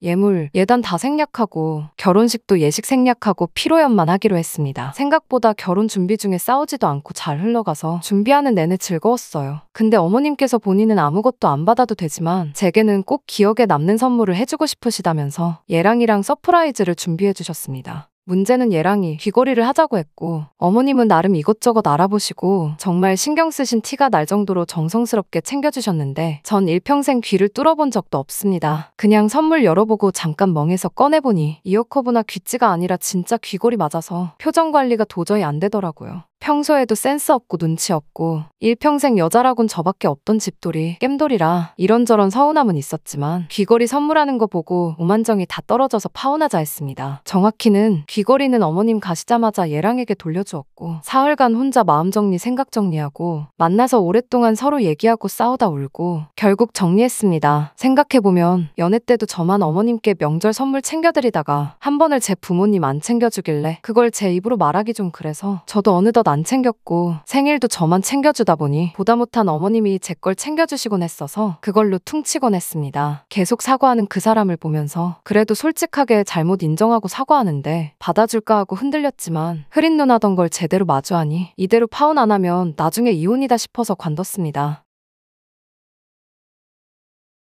예물, 예단 다 생략하고 결혼식도 예식 생략하고 피로연만 하기로 했습니다. 생각보다 결혼 준비 중에 싸우지도 않고 잘 흘러가서 준비하는 내내 즐거웠어요. 근데 어머님께서 본인은 아무것도 안 받아도 되지만 제게는 꼭 기억에 남는 선물을 해주고 싶으시다면서 예랑이랑 서프라이즈를 준비해 주셨습니다. 문제는 얘랑이 귀걸이를 하자고 했고 어머님은 나름 이것저것 알아보시고 정말 신경 쓰신 티가 날 정도로 정성스럽게 챙겨주셨는데 전 일평생 귀를 뚫어본 적도 없습니다. 그냥 선물 열어보고 잠깐 멍해서 꺼내보니 이어커브나 귀찌가 아니라 진짜 귀걸이 맞아서 표정 관리가 도저히 안 되더라고요. 평소에도 센스 없고 눈치 없고 일평생 여자라곤 저밖에 없던 집돌이 깸돌이라 이런저런 서운함은 있었지만 귀걸이 선물하는 거 보고 오만정이 다 떨어져서 파혼하자 했습니다. 정확히는 귀걸이는 어머님 가시자마자 예랑에게 돌려주었고 사흘간 혼자 마음 정리 생각 정리하고 만나서 오랫동안 서로 얘기하고 싸우다 울고 결국 정리했습니다. 생각해보면 연애 때도 저만 어머님께 명절 선물 챙겨드리다가 한 번을 제 부모님 안 챙겨주길래 그걸 제 입으로 말하기 좀 그래서 저도 어느덧 안안 챙겼고 생일도 저만 챙겨주다 보니 보다 못한 어머님이 제 걸 챙겨주시곤 했어서 그걸로 퉁치곤 했습니다. 계속 사과하는 그 사람을 보면서 그래도 솔직하게 잘못 인정하고 사과하는데 받아줄까 하고 흔들렸지만 흐린 눈 하던 걸 제대로 마주하니 이대로 파혼 안 하면 나중에 이혼이다 싶어서 관뒀습니다.